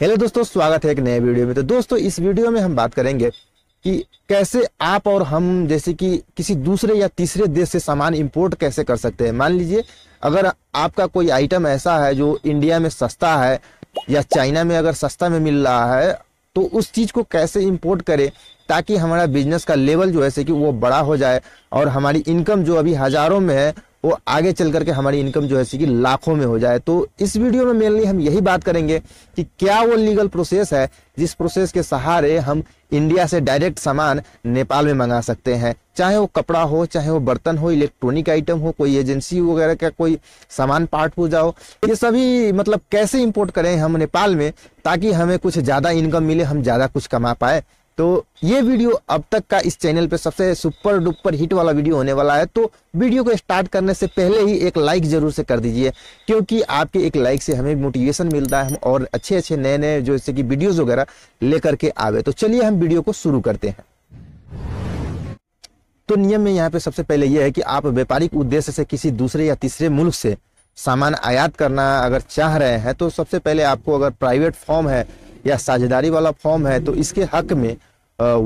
hello दोस्तों स्वागत है एक नए वीडियो में तो दोस्तों इस वीडियो में हम बात करेंगे कि कैसे आप और हम जैसे कि किसी दूसरे या तीसरे देश से सामान इंपोर्ट कैसे कर सकते हैं मान लीजिए अगर आपका कोई आइटम ऐसा है जो इंडिया में सस्ता है या चाइना में अगर सस्ता में मिल रहा है तो उस चीज़ को कैसे इम्पोर्ट करें ताकि हमारा बिजनेस का लेवल जो है कि वो बड़ा हो जाए और हमारी इनकम जो अभी हज़ारों में है वो आगे चल करके हमारी इनकम जो है कि लाखों में हो जाए तो इस वीडियो में मेनली हम यही बात करेंगे कि क्या वो लीगल प्रोसेस है जिस प्रोसेस के सहारे हम इंडिया से डायरेक्ट सामान नेपाल में मंगा सकते हैं चाहे वो कपड़ा हो चाहे वो बर्तन हो इलेक्ट्रॉनिक आइटम हो कोई एजेंसी वगैरह का कोई सामान पार्ट हो जाओ ये सभी मतलब कैसे इम्पोर्ट करें हम नेपाल में ताकि हमें कुछ ज़्यादा इनकम मिले हम ज़्यादा कुछ कमा पाए तो ये वीडियो अब तक का इस चैनल पे सबसे सुपर डुपर हिट वाला वीडियो होने वाला है तो वीडियो को स्टार्ट करने से पहले ही एक लाइक जरूर से कर दीजिए क्योंकि आपके एक लाइक से हमें मोटिवेशन मिलता है हम और अच्छे अच्छे नए नए जो जैसे कि वीडियोज वगैरह लेकर के आवे तो चलिए हम वीडियो को शुरू करते हैं तो नियम में यहाँ पे सबसे पहले यह है कि आप व्यापारिक उद्देश्य से किसी दूसरे या तीसरे मुल्क से सामान आयात करना अगर चाह रहे हैं तो सबसे पहले आपको अगर प्राइवेट फॉर्म है या साझेदारी वाला फॉर्म है तो इसके हक में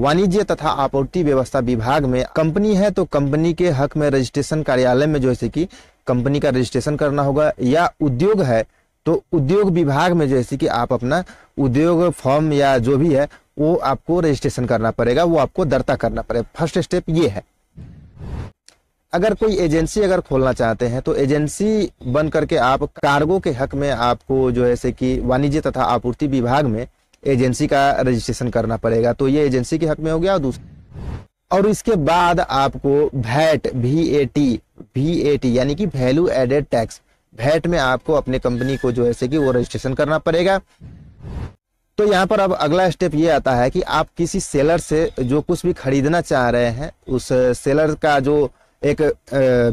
वाणिज्य तथा आपूर्ति व्यवस्था विभाग में कंपनी है तो कंपनी के हक में रजिस्ट्रेशन कार्यालय में जैसे कि कंपनी का रजिस्ट्रेशन करना होगा या उद्योग है तो उद्योग विभाग में जैसे कि आप अपना उद्योग फॉर्म या जो भी है वो आपको रजिस्ट्रेशन करना पड़ेगा वो आपको दर्ता करना पड़ेगा फर्स्ट स्टेप ये है अगर कोई एजेंसी अगर खोलना चाहते हैं तो एजेंसी बन करके आप कार्गो के हक में आपको जो है कि वाणिज्य तथा आपूर्ति विभाग में एजेंसी का रजिस्ट्रेशन करना पड़ेगा तो ये एजेंसी के हक में हो गया और दूसरा और इसके बाद आपको VAT V A T V A T यानी कि वैल्यू एडेड टैक्स भैट में आपको अपने कंपनी को जो है कि वो रजिस्ट्रेशन करना पड़ेगा तो यहाँ पर अब अगला स्टेप ये आता है कि आप किसी सेलर से जो कुछ भी खरीदना चाह रहे हैं उस सेलर का जो एक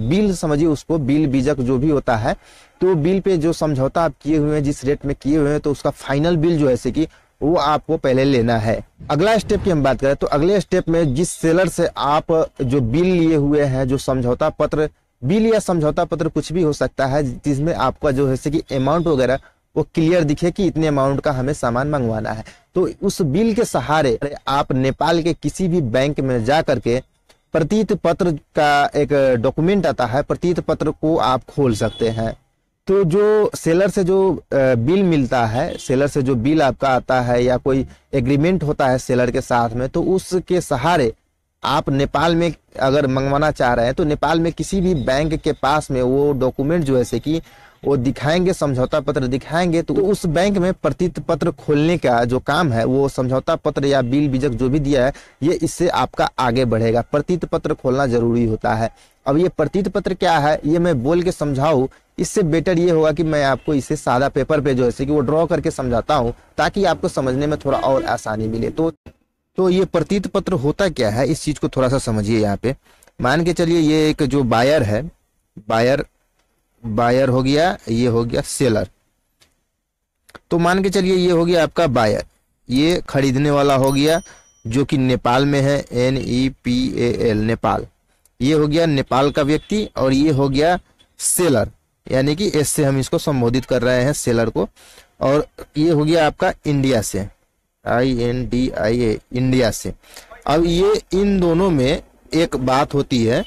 बिल समझिए उसको बिल बीजक जो भी होता है तो बिल पे जो समझौता आप किए हुए हैं जिस रेट में किए हुए हैं तो उसका फाइनल बिल जो है कि वो आपको पहले लेना है अगला स्टेप की हम बात करें तो अगले स्टेप में जिस सेलर से आप जो बिल लिए हुए हैं जो समझौता पत्र बिल या समझौता पत्र कुछ भी हो सकता है जिसमें आपका जो है कि अमाउंट वगैरह वो क्लियर दिखे कि इतने अमाउंट का हमें सामान मंगवाना है तो उस बिल के सहारे आप नेपाल के किसी भी बैंक में जा करके प्रतीत पत्र का एक डॉक्यूमेंट आता है प्रतीत पत्र को आप खोल सकते हैं तो जो सेलर से जो बिल मिलता है सेलर से जो बिल आपका आता है या कोई एग्रीमेंट होता है सेलर के साथ में तो उसके सहारे आप नेपाल में अगर मंगवाना चाह रहे हैं तो नेपाल में किसी भी बैंक के पास में वो डॉक्यूमेंट जो है कि वो दिखाएंगे समझौता पत्र दिखाएंगे तो उस बैंक में प्रतीत पत्र खोलने का जो काम है वो समझौता पत्र या बिल बीजक जो भी दिया है ये इससे आपका आगे बढ़ेगा प्रतीत पत्र खोलना जरूरी होता है अब ये प्रतीत पत्र क्या है ये मैं बोल के समझाऊ इससे बेटर ये होगा कि मैं आपको इसे सादा पेपर पे जो है कि वो ड्रॉ करके समझाता हूँ ताकि आपको समझने में थोड़ा और आसानी मिले तो तो ये प्रतीत पत्र होता क्या है इस चीज़ को थोड़ा सा समझिए यहाँ पे मान के चलिए ये एक जो बायर है बायर बायर हो गया ये हो गया सेलर तो मान के चलिए ये हो गया आपका बायर ये खरीदने वाला हो गया जो कि नेपाल में है N E P A L Nepal ये हो गया नेपाल का व्यक्ति और ये हो गया सेलर यानी कि एस से हम इसको संबोधित कर रहे हैं सेलर को और ये हो गया आपका इंडिया से I N D I A India से अब ये इन दोनों में एक बात होती है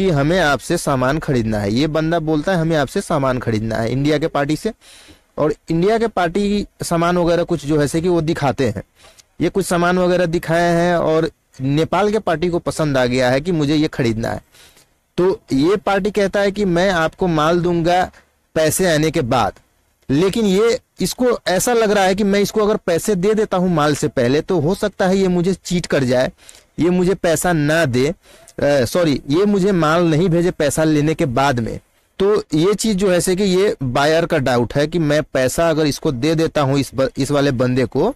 कि हमें आपसे सामान खरीदना है ये बंदा बोलता है हमें आपसे सामान खरीदना है इंडिया के पार्टी से और इंडिया के पार्टी सामान वगैरह कुछ जो है से कि वो दिखाते हैं ये कुछ सामान वगैरह दिखाए हैं और नेपाल के पार्टी को पसंद आ गया है कि मुझे ये खरीदना है तो ये पार्टी कहता है कि मैं आपको माल दूंगा पैसे आने के बाद लेकिन ये इसको ऐसा लग रहा है कि मैं इसको अगर पैसे दे देता हूँ माल से पहले तो हो सकता है ये मुझे चीट कर जाए ये मुझे पैसा ना दे सॉरी ये मुझे माल नहीं भेजे पैसा लेने के बाद में तो ये चीज जो है से कि ये बायर का डाउट है कि मैं पैसा अगर इसको दे देता हूं इस इस वाले बंदे को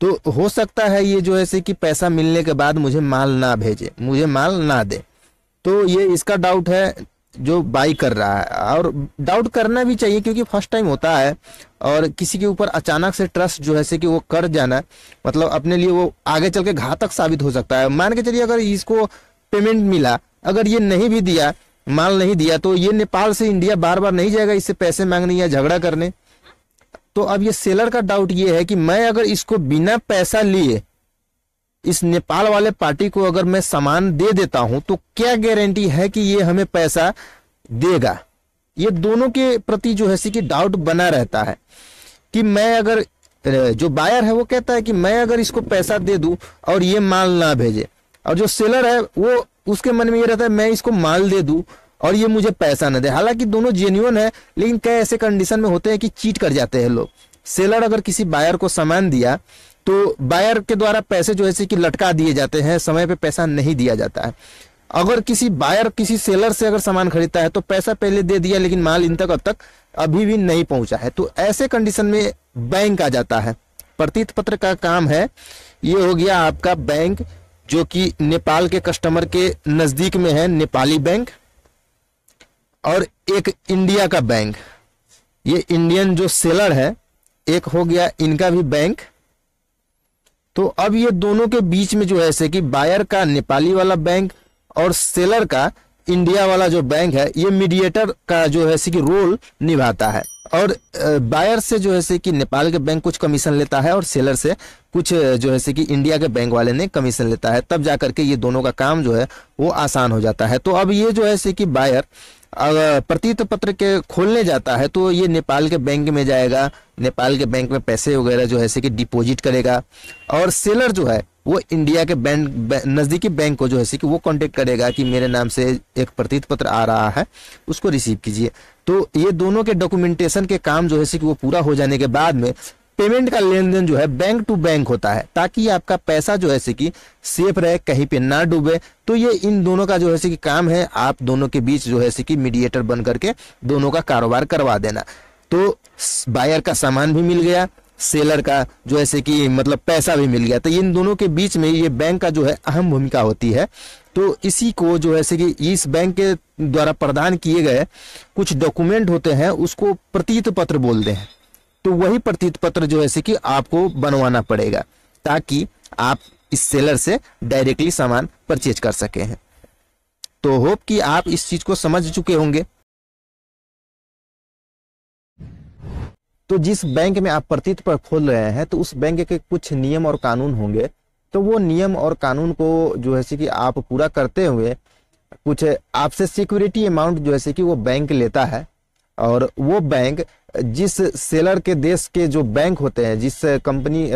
तो हो सकता है ये जो है से कि पैसा मिलने के बाद मुझे माल ना भेजे मुझे माल ना दे तो ये इसका डाउट है जो बाई कर रहा है और डाउट करना भी चाहिए क्योंकि फर्स्ट टाइम होता है और किसी के ऊपर अचानक से ट्रस्ट जो है से कि वो कर जाना मतलब अपने लिए वो आगे चल के घातक साबित हो सकता है मान के चलिए अगर इसको पेमेंट मिला अगर ये नहीं भी दिया माल नहीं दिया तो ये नेपाल से इंडिया बार बार नहीं जाएगा इससे पैसे मांगने या झगड़ा करने तो अब ये सेलर का डाउट ये है कि मैं अगर इसको बिना पैसा लिए इस नेपाल वाले पार्टी को अगर मैं सामान दे देता हूं तो क्या गारंटी है कि ये हमें पैसा देगा ये दोनों के प्रति जो है कि डाउट बना रहता है कि मैं अगर जो बायर है वो कहता है कि मैं अगर इसको पैसा दे दू और ये माल ना भेजे और जो सेलर है वो उसके मन में ये रहता है मैं इसको माल दे दू और ये मुझे पैसा ना दे हालांकि दोनों जेन्यून है लेकिन कई ऐसे कंडीशन में होते हैं कि चीट कर जाते हैं लोग सेलर अगर किसी बायर को सामान दिया तो बायर के द्वारा पैसे जो है कि लटका दिए जाते हैं समय पे पैसा नहीं दिया जाता है अगर किसी बायर किसी सेलर से अगर सामान खरीदता है तो पैसा पहले दे दिया लेकिन माल इन तक अब तक अभी भी नहीं पहुंचा है तो ऐसे कंडीशन में बैंक आ जाता है प्रतीत पत्र का काम है ये हो गया आपका बैंक जो कि नेपाल के कस्टमर के नजदीक में है नेपाली बैंक और एक इंडिया का बैंक ये इंडियन जो सेलर है एक हो गया इनका भी बैंक तो अब ये दोनों के बीच में जो है ऐसे कि बायर का नेपाली वाला बैंक और सेलर का इंडिया वाला जो बैंक है ये मीडिएटर का जो है कि रोल निभाता है और बायर से जो है से कि नेपाल के बैंक कुछ कमीशन लेता है और सेलर से कुछ जो है से कि इंडिया के बैंक वाले ने कमीशन लेता है तब जा करके ये दोनों का काम जो है वो आसान हो जाता है तो अब ये जो है से कि बायर प्रतीत पत्र के खोलने जाता है तो ये नेपाल के बैंक में जाएगा नेपाल के बैंक में पैसे वगैरह जो है कि डिपॉजिट करेगा और सेलर जो है वो इंडिया के बैंक नज़दीकी बैंक को जो है कि वो कांटेक्ट करेगा कि मेरे नाम से एक प्रतीत पत्र आ रहा है उसको रिसीव कीजिए तो ये दोनों के डॉक्यूमेंटेशन के काम जो है कि वो पूरा हो जाने के बाद में पेमेंट का लेन देन जो है बैंक टू बैंक होता है ताकि आपका पैसा जो है कि सेफ रहे कहीं पे ना डूबे तो ये इन दोनों का जो है कि काम है आप दोनों के बीच जो है कि मीडिएटर बन करके दोनों का कारोबार करवा देना तो बायर का सामान भी मिल गया सेलर का जो से कि मतलब पैसा भी मिल गया तो इन दोनों के बीच में ये बैंक का जो है अहम भूमिका होती है तो इसी को जो है कि इस बैंक के द्वारा प्रदान किए गए कुछ डॉक्यूमेंट होते हैं उसको प्रतीत पत्र बोलते हैं तो वही प्रतीत पत्र जो है कि आपको बनवाना पड़ेगा ताकि आप इस सेलर से डायरेक्टली सामान परचेज कर सके हैं तो होप कि आप इस चीज को समझ चुके होंगे तो जिस बैंक में आप प्रतीत पत्र खोल रहे हैं तो उस बैंक के कुछ नियम और कानून होंगे तो वो नियम और कानून को जो है कि आप पूरा करते हुए कुछ आपसे सिक्योरिटी अमाउंट जो है कि वो बैंक लेता है और वो बैंक जिस सेलर के देश के जो बैंक होते हैं जिस कंपनी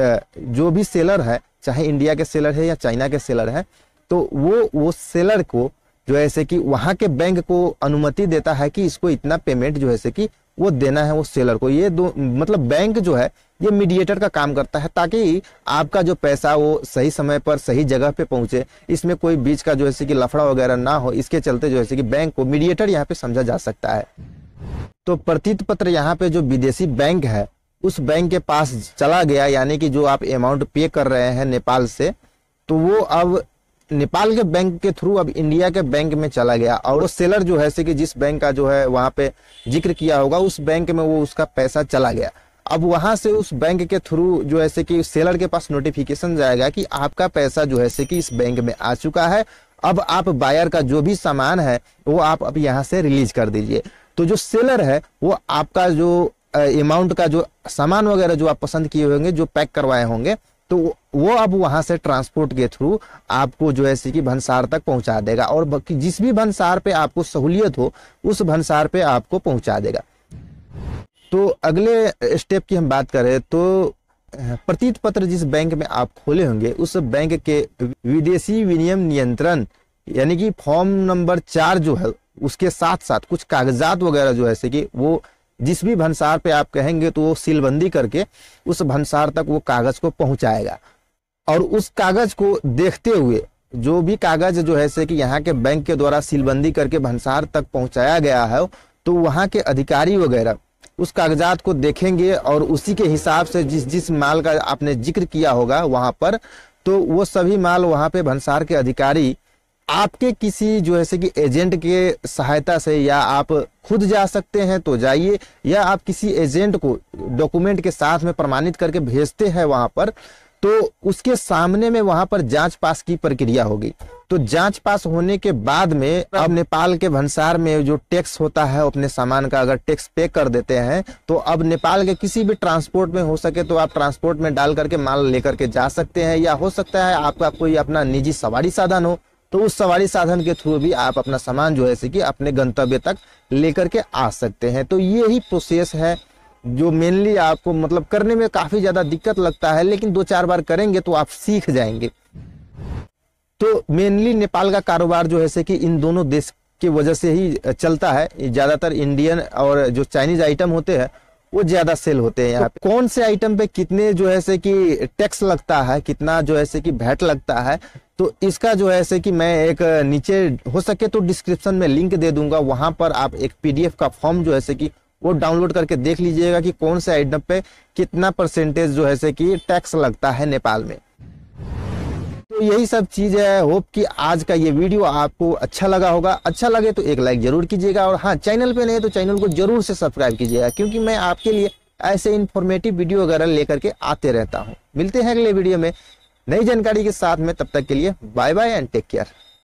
जो भी सेलर है चाहे इंडिया के सेलर है या चाइना के सेलर है तो वो वो सेलर को जो है कि वहां के बैंक को अनुमति देता है कि इसको इतना पेमेंट जो है कि वो देना है वो सेलर को ये दो मतलब बैंक जो है ये मीडिएटर का काम करता है ताकि आपका जो पैसा वो सही समय पर सही जगह पे पहुंचे इसमें कोई बीच का जो है कि लफड़ा वगैरह ना हो इसके चलते जो है कि बैंक को मीडिएटर यहाँ पे समझा जा सकता है तो प्रतीत पत्र यहाँ पे जो विदेशी बैंक है उस बैंक के पास चला गया यानी कि जो आप अमाउंट पे कर रहे हैं नेपाल से तो वो अब नेपाल के बैंक के थ्रू अब इंडिया के बैंक में चला गया और वो सेलर जो है से कि जिस बैंक का जो है वहां पे जिक्र किया होगा उस बैंक में वो उसका पैसा चला गया अब वहां से उस बैंक के थ्रू जो है से कि सेलर के पास नोटिफिकेशन जाएगा कि आपका पैसा जो है से कि इस बैंक में आ चुका है अब आप बायर का जो भी सामान है वो आप अब यहाँ से रिलीज कर दीजिए तो जो सेलर है वो आपका जो अमाउंट का जो सामान वगैरह जो आप पसंद किए होंगे जो पैक करवाए होंगे तो वो अब वहां से ट्रांसपोर्ट के थ्रू आपको जो है कि भंसार तक पहुंचा देगा और जिस भी भंसार पे आपको सहूलियत हो उस भंसार पे आपको पहुंचा देगा तो अगले स्टेप की हम बात करें तो प्रतीत पत्र जिस बैंक में आप खोले होंगे उस बैंक के विदेशी विनियम नियंत्रण यानी कि फॉर्म नंबर चार जो है उसके साथ साथ कुछ कागजात वगैरह जो है कि वो जिस भी भंसार पे आप कहेंगे तो वो सीलबंदी करके उस भंसार तक वो कागज को पहुंचाएगा और उस कागज को देखते हुए जो भी कागज जो है कि यहाँ के बैंक के द्वारा सीलबंदी करके भंसार तक पहुंचाया गया है तो वहाँ के अधिकारी वगैरह उस कागजात को देखेंगे और उसी के हिसाब से जिस जिस माल का आपने जिक्र किया होगा वहां पर तो वो सभी माल वहाँ पे भंसार के अधिकारी आपके किसी जो है कि एजेंट के सहायता से या आप खुद जा सकते हैं तो जाइए या आप किसी एजेंट को डॉक्यूमेंट के साथ में प्रमाणित करके भेजते हैं वहां पर तो उसके सामने में वहां पर जांच पास की प्रक्रिया होगी तो जांच पास होने के बाद में अब नेपाल के भंसार में जो टैक्स होता है अपने सामान का अगर टैक्स पे कर देते हैं तो अब नेपाल के किसी भी ट्रांसपोर्ट में हो सके तो आप ट्रांसपोर्ट में डाल करके माल लेकर के जा सकते हैं या हो सकता है आपका कोई अपना निजी सवारी साधन हो तो उस सवारी साधन के थ्रू भी आप अपना सामान जो है कि अपने गंतव्य तक लेकर के आ सकते हैं तो ये ही प्रोसेस है जो मेनली आपको मतलब करने में काफ़ी ज़्यादा दिक्कत लगता है लेकिन दो चार बार करेंगे तो आप सीख जाएंगे तो मेनली नेपाल का कारोबार जो है कि इन दोनों देश की वजह से ही चलता है ज़्यादातर इंडियन और जो चाइनीज आइटम होते हैं वो ज्यादा सेल होते हैं यहाँ पे कौन से आइटम पे कितने जो है से कि टैक्स लगता है कितना जो है से कि भैट लगता है तो इसका जो है ऐसे कि मैं एक नीचे हो सके तो डिस्क्रिप्शन में लिंक दे दूंगा वहां पर आप एक पीडीएफ का फॉर्म जो है कि वो डाउनलोड करके देख लीजिएगा कि कौन से आइटम पे कितना परसेंटेज जो है कि टैक्स लगता है नेपाल में तो यही सब चीज़ है होप कि आज का ये वीडियो आपको अच्छा लगा होगा अच्छा लगे तो एक लाइक जरूर कीजिएगा और हाँ चैनल पे नहीं तो चैनल को जरूर से सब्सक्राइब कीजिएगा क्योंकि मैं आपके लिए ऐसे इन्फॉर्मेटिव वीडियो वगैरह लेकर के आते रहता हूँ मिलते हैं अगले वीडियो में नई जानकारी के साथ में तब तक के लिए bye bye and take care